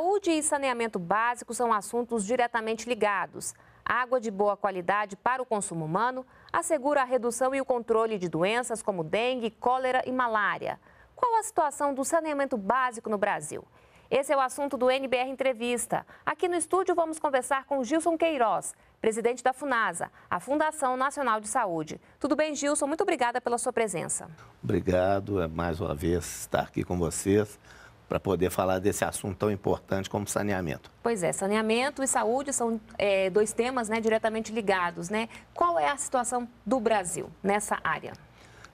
Saúde e saneamento básico são assuntos diretamente ligados. Água de boa qualidade para o consumo humano assegura a redução e o controle de doenças como dengue, cólera e malária. Qual a situação do saneamento básico no Brasil? Esse é o assunto do NBR Entrevista. Aqui no estúdio vamos conversar com Gilson Queiroz, presidente da FUNASA, a Fundação Nacional de Saúde. Tudo bem, Gilson? Muito obrigada pela sua presença. Obrigado, é mais uma vez estar aqui com vocês para poder falar desse assunto tão importante como saneamento. Pois é, saneamento e saúde são é, dois temas né, diretamente ligados. Né? Qual é a situação do Brasil nessa área?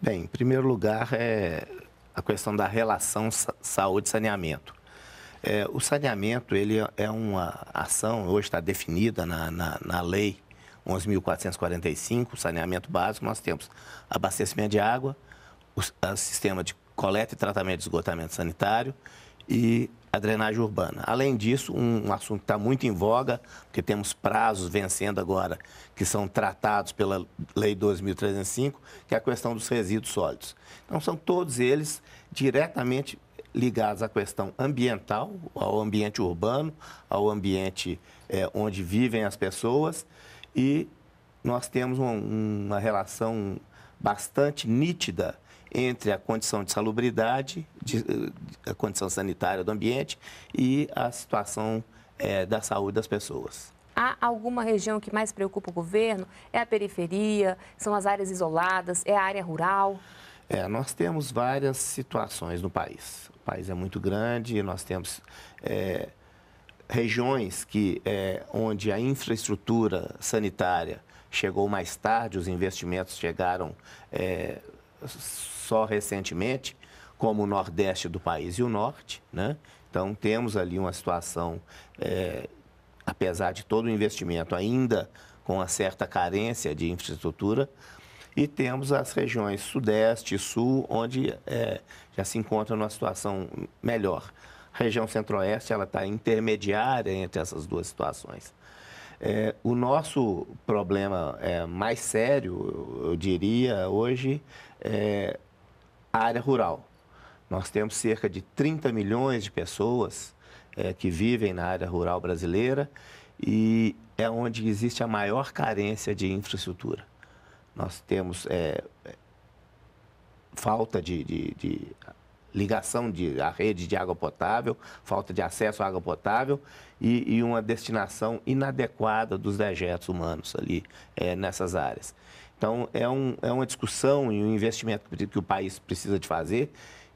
Bem, em primeiro lugar, é a questão da relação saúde-saneamento. É, o saneamento ele é uma ação, hoje está definida na, na, na lei 11.445, saneamento básico, nós temos abastecimento de água, o, o sistema de coleta e tratamento de esgotamento sanitário e a drenagem urbana. Além disso, um assunto que está muito em voga, porque temos prazos vencendo agora, que são tratados pela Lei 2.305, que é a questão dos resíduos sólidos. Então, são todos eles diretamente ligados à questão ambiental, ao ambiente urbano, ao ambiente é, onde vivem as pessoas. E nós temos uma, uma relação bastante nítida entre a condição de salubridade, de, eh, a condição sanitária do ambiente e a situação é, da saúde das pessoas. Há alguma região que mais preocupa o governo? É a periferia? São as áreas isoladas? É a área rural? É, nós temos várias situações no país. O país é muito grande, nós temos é, regiões que, é, onde a infraestrutura sanitária chegou mais tarde, os investimentos chegaram é, só recentemente, como o Nordeste do país e o Norte. Né? Então, temos ali uma situação, é, apesar de todo o investimento, ainda com uma certa carência de infraestrutura. E temos as regiões Sudeste e Sul, onde é, já se encontra numa situação melhor. A região Centro-Oeste está intermediária entre essas duas situações. É, o nosso problema é, mais sério, eu diria, hoje, é, a área rural. Nós temos cerca de 30 milhões de pessoas é, que vivem na área rural brasileira e é onde existe a maior carência de infraestrutura. Nós temos é, falta de, de, de ligação da rede de água potável, falta de acesso à água potável e, e uma destinação inadequada dos dejetos humanos ali é, nessas áreas. Então, é, um, é uma discussão e um investimento que o país precisa de fazer.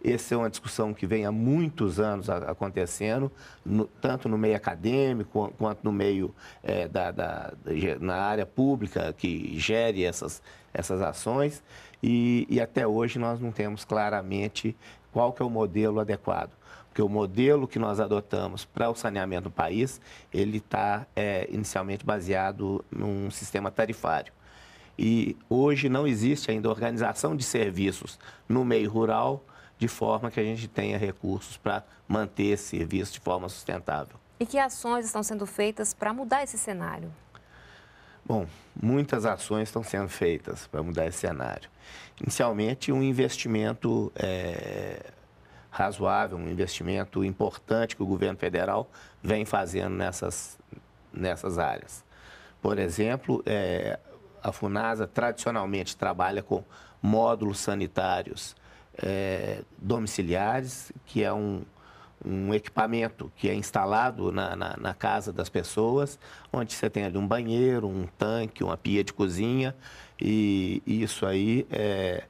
Essa é uma discussão que vem há muitos anos acontecendo, no, tanto no meio acadêmico quanto no meio é, da, da, na área pública que gere essas, essas ações. E, e até hoje nós não temos claramente qual que é o modelo adequado. Porque o modelo que nós adotamos para o saneamento do país, ele está é, inicialmente baseado num sistema tarifário. E hoje não existe ainda organização de serviços no meio rural de forma que a gente tenha recursos para manter esse serviço de forma sustentável. E que ações estão sendo feitas para mudar esse cenário? Bom, muitas ações estão sendo feitas para mudar esse cenário. Inicialmente, um investimento é, razoável, um investimento importante que o governo federal vem fazendo nessas, nessas áreas. Por exemplo, é, a FUNASA tradicionalmente trabalha com módulos sanitários é, domiciliares, que é um, um equipamento que é instalado na, na, na, casa das pessoas, onde você tem ali um banheiro, um tanque, uma pia de cozinha, e isso aí é,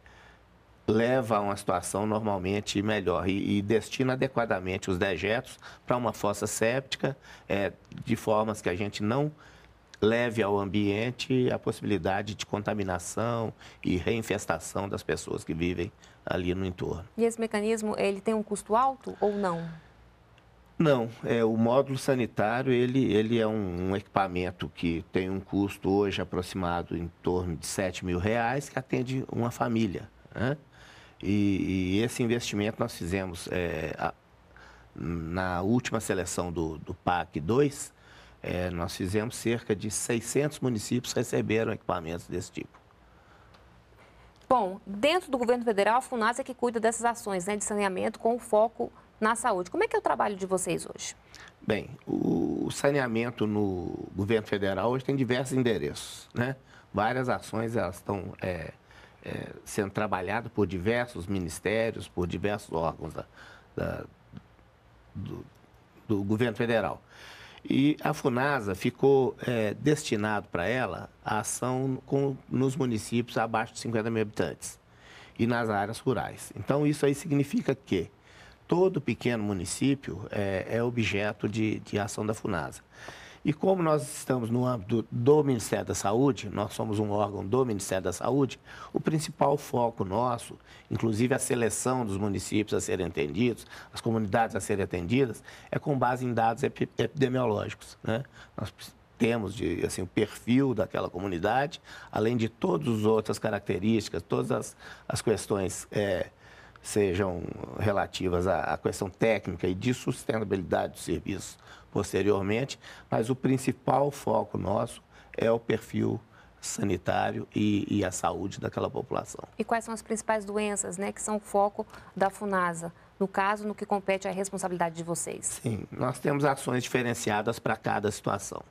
leva a uma situação normalmente melhor e, e destina adequadamente os dejetos para uma fossa séptica, é, de formas que a gente não leve ao ambiente a possibilidade de contaminação e reinfestação das pessoas que vivem ali no entorno. E esse mecanismo, ele tem um custo alto ou não? Não, é, o módulo sanitário ele, ele é um, um, equipamento que tem um custo hoje aproximado em torno de 7 mil reais que atende uma família. Né? E, e, esse investimento nós fizemos é, a, na última seleção do, do PAC 2, é, nós fizemos cerca de 600 municípios receberam equipamentos desse tipo. Bom, dentro do governo federal, a FUNASA é que cuida dessas ações né, de saneamento com foco na saúde. Como é que é o trabalho de vocês hoje? Bem, o saneamento no governo federal hoje tem diversos endereços, né? Várias ações elas estão é, é, sendo trabalhadas por diversos ministérios, por diversos órgãos da, da, do, do governo federal. E a FUNASA ficou é, destinado para ela a ação com, nos municípios abaixo de 50 mil habitantes e nas áreas rurais. Então, isso aí significa que todo pequeno município é, é objeto de, de ação da FUNASA. E como nós estamos no âmbito do Ministério da Saúde, nós somos um órgão do Ministério da Saúde, o principal foco nosso, inclusive a seleção dos municípios a serem atendidos, as comunidades a serem atendidas, é com base em dados epidemiológicos. Né? Nós temos de assim o perfil daquela comunidade, além de todas as outras características, todas as, as questões é, sejam relativas à, questão técnica e de sustentabilidade do serviço posteriormente, mas o principal foco nosso é o perfil sanitário e, e a saúde daquela população. E quais são as principais doenças né, que são foco da FUNASA? no caso, no que compete à responsabilidade de vocês? Sim, nós temos ações diferenciadas para cada situação.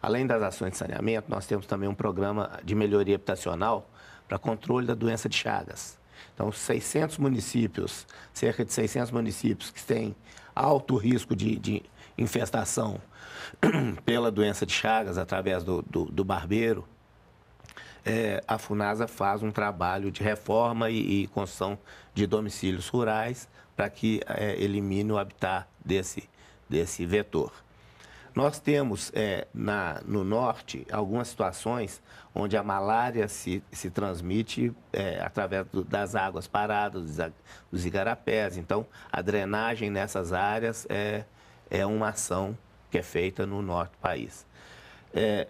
Além das ações de saneamento, nós temos também um programa de melhoria habitacional para controle da doença de Chagas. Então, 600 municípios, cerca de 600 municípios que têm alto risco de, de infestação pela doença de Chagas, através do, do, do barbeiro, é, a FUNASA faz um trabalho de reforma e, e construção de domicílios rurais para que é, elimine o habitat desse, desse vetor. Nós temos é, na, no norte algumas situações onde a malária se, se transmite é, através do, das águas paradas, dos, dos, igarapés. Então, a drenagem nessas áreas é, é uma ação que é feita no norte do país. É,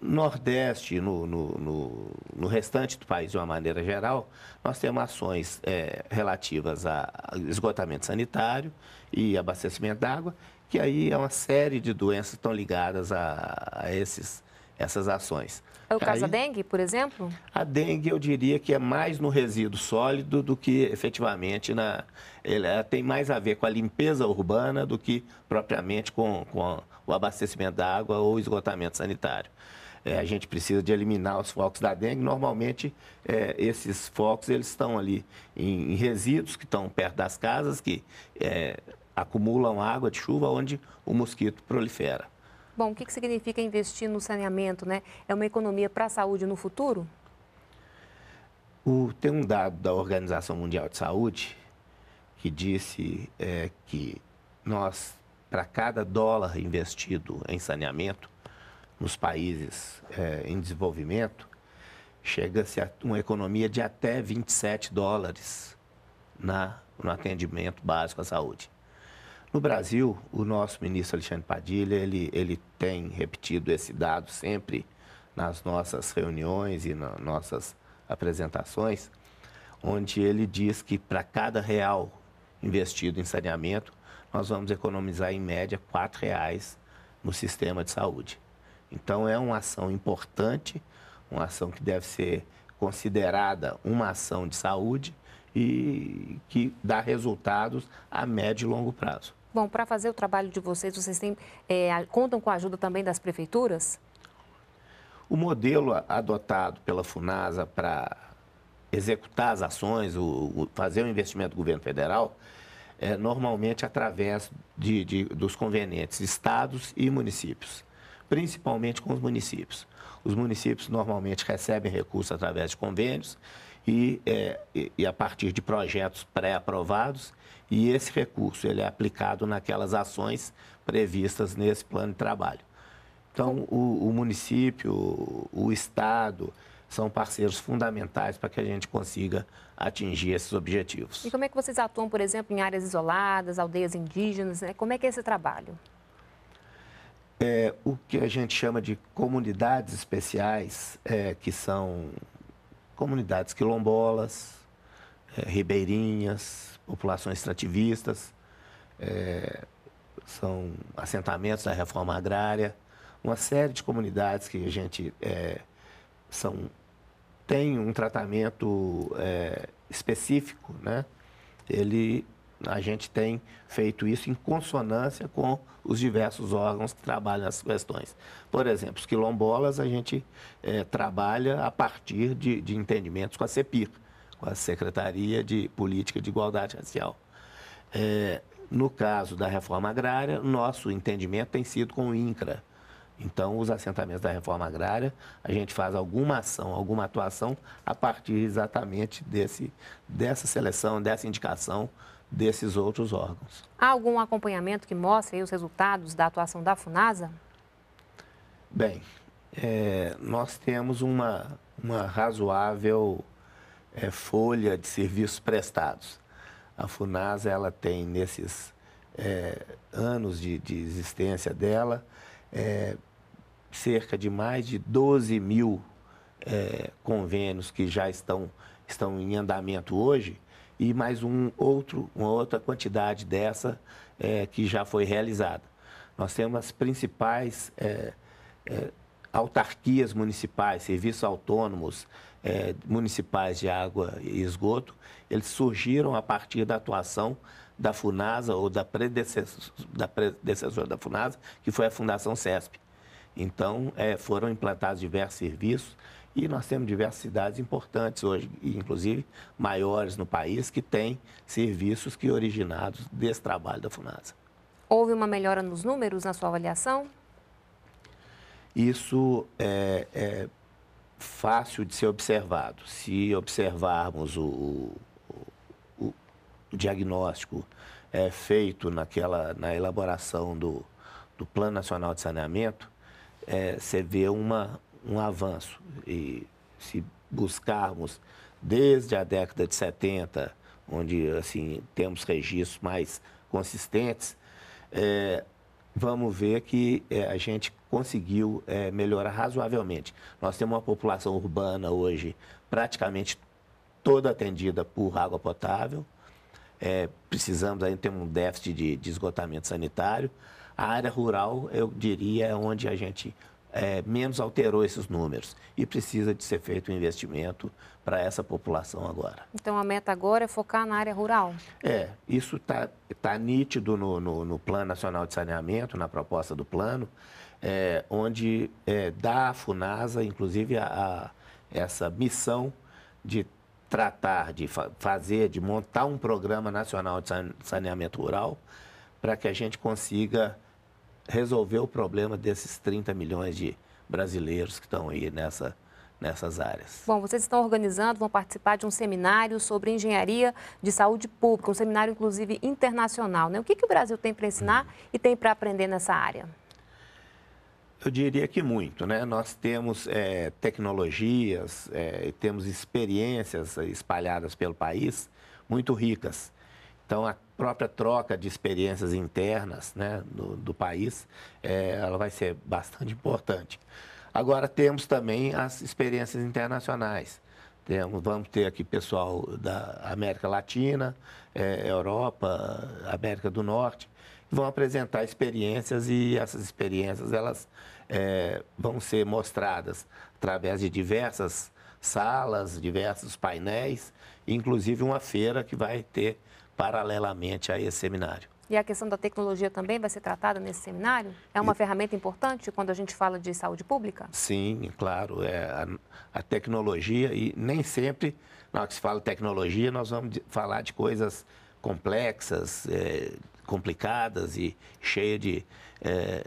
Nordeste, no, no, no, no, restante do país, de uma maneira geral, nós temos ações é, relativas a esgotamento sanitário e abastecimento d'água que aí é uma série de doenças que estão ligadas a, a esses, essas ações. É o caso aí, da dengue, por exemplo? A dengue, eu diria que é mais no resíduo sólido do que efetivamente na. Ela tem mais a ver com a limpeza urbana do que propriamente com, com o abastecimento da água ou esgotamento sanitário. É, a gente precisa de eliminar os focos da dengue. Normalmente, é, esses focos eles estão ali em, em, resíduos que estão perto das casas, que é, acumulam água de chuva onde o mosquito prolifera. Bom, o que, que significa investir no saneamento? Né? É uma economia para a saúde no futuro? O, tem um dado da Organização Mundial de Saúde que disse é, que nós, para cada dólar investido em saneamento nos países é, em desenvolvimento, chega-se a uma economia de até 27 dólares na, no atendimento básico à saúde. No Brasil, o nosso ministro Alexandre Padilha, ele, ele tem repetido esse dado sempre nas nossas reuniões e nas nossas apresentações, onde ele diz que para cada real investido em saneamento, nós vamos economizar em média R$ reais no sistema de saúde. Então é uma ação importante, uma ação que deve ser considerada uma ação de saúde e que dá resultados a médio e longo prazo. Bom, para fazer o trabalho de vocês, vocês têm, é, contam com a ajuda também das prefeituras? O modelo adotado pela FUNASA para executar as ações, o, o, fazer o investimento do governo federal, é normalmente através de, de, dos convenientes estados e municípios, principalmente com os municípios. Os municípios normalmente recebem recursos através de convênios e, é, e a partir de projetos pré-aprovados, e esse recurso ele é aplicado naquelas ações previstas nesse plano de trabalho. Então, o, o município, o Estado, são parceiros fundamentais para que a gente consiga atingir esses objetivos. E como é que vocês atuam, por exemplo, em áreas isoladas, aldeias indígenas? Né? Como é que é esse trabalho? É, o que a gente chama de comunidades especiais, é, que são comunidades quilombolas, é, ribeirinhas, populações extrativistas, é, são assentamentos da reforma agrária, uma série de comunidades que a gente é, são, tem um tratamento específico, né? ele a gente tem feito isso em consonância com os diversos órgãos que trabalham as questões. Por exemplo, os quilombolas a gente é, trabalha a partir de, de entendimentos com a CEPIR, com a Secretaria de Política de Igualdade Racial. É, no caso da reforma agrária, nosso entendimento tem sido com o INCRA. Então, os assentamentos da reforma agrária, a gente faz alguma ação, alguma atuação a partir exatamente desse, dessa seleção, dessa indicação desses outros órgãos. Há algum acompanhamento que mostre os resultados da atuação da FUNASA? Bem, é, nós temos uma, uma razoável é, folha de serviços prestados. A FUNASA ela tem, nesses é, anos de, de, existência dela, é, cerca de mais de 12 mil é, convênios que já estão, estão em andamento hoje e mais um outro, uma outra quantidade dessa é, que já foi realizada. Nós temos as principais é, é, autarquias municipais, serviços autônomos é, municipais de água e esgoto, eles surgiram a partir da atuação da FUNASA ou da predecessora da, da FUNASA, que foi a Fundação CESP. Então, é, foram implantados diversos serviços, e nós temos diversas cidades importantes hoje, e inclusive maiores no país, que têm serviços que originados desse trabalho da FUNASA. Houve uma melhora nos números na sua avaliação? Isso é, é fácil de ser observado. Se observarmos o, o, o diagnóstico é, feito naquela, na elaboração do, do Plano Nacional de Saneamento, é, você vê uma, um avanço. E se buscarmos desde a década de 70, onde assim temos registros mais consistentes, é, vamos ver que é, a gente conseguiu é, melhorar razoavelmente. Nós temos uma população urbana hoje praticamente toda atendida por água potável. É, precisamos ainda ter um déficit de, de esgotamento sanitário. A área rural, eu diria, é onde a gente é, menos alterou esses números e precisa de ser feito um investimento para essa população agora. Então a meta agora é focar na área rural? É, isso está tá nítido no, no, no, Plano Nacional de Saneamento, na proposta do plano, é, onde é, dá à FUNASA, inclusive, a, a, essa missão de tratar, de fa fazer, de montar um programa nacional de saneamento rural para que a gente consiga resolver o problema desses 30 milhões de brasileiros que estão aí nessa, nessas áreas. Bom, vocês estão organizando, vão participar de um seminário sobre engenharia de saúde pública, um seminário inclusive internacional. Né? O que, que o Brasil tem para ensinar e tem para aprender nessa área? Eu diria que muito, né? Nós temos é, tecnologias, é, temos experiências espalhadas pelo país muito ricas. Então, a própria troca de experiências internas né, do, do país, é, ela vai ser bastante importante. Agora, temos também as experiências internacionais. Temos, vamos ter aqui pessoal da América Latina, é, Europa, América do Norte, que vão apresentar experiências e essas experiências elas é, vão ser mostradas através de diversas salas, diversos painéis inclusive uma feira que vai ter paralelamente a esse seminário. E a questão da tecnologia também vai ser tratada nesse seminário? É uma e... ferramenta importante quando a gente fala de saúde pública? Sim, claro. É, a, a, tecnologia, e nem sempre, na hora que se fala tecnologia, nós vamos de, falar de coisas complexas, é, complicadas e cheias de é,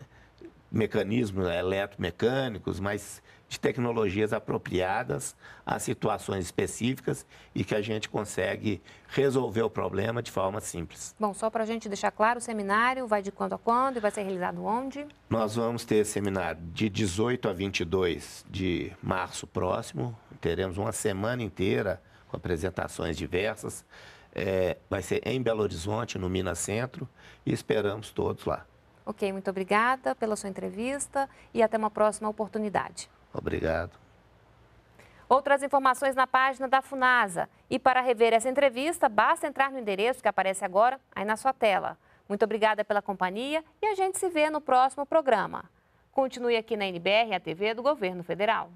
mecanismos eletromecânicos, mas de tecnologias apropriadas a situações específicas e que a gente consegue resolver o problema de forma simples. Bom, só para a gente deixar claro, o seminário vai de quando a quando e vai ser realizado onde? Nós vamos ter seminário de 18 a 22 de março próximo. Teremos uma semana inteira com apresentações diversas. É, vai ser em Belo Horizonte, no Minas Centro, e esperamos todos lá. Ok, muito obrigada pela sua entrevista e até uma próxima oportunidade. Obrigado. Outras informações na página da Funasa. E para rever essa entrevista, basta entrar no endereço que aparece agora aí na sua tela. Muito obrigada pela companhia e a gente se vê no próximo programa. Continue aqui na NBR, a TV do Governo Federal.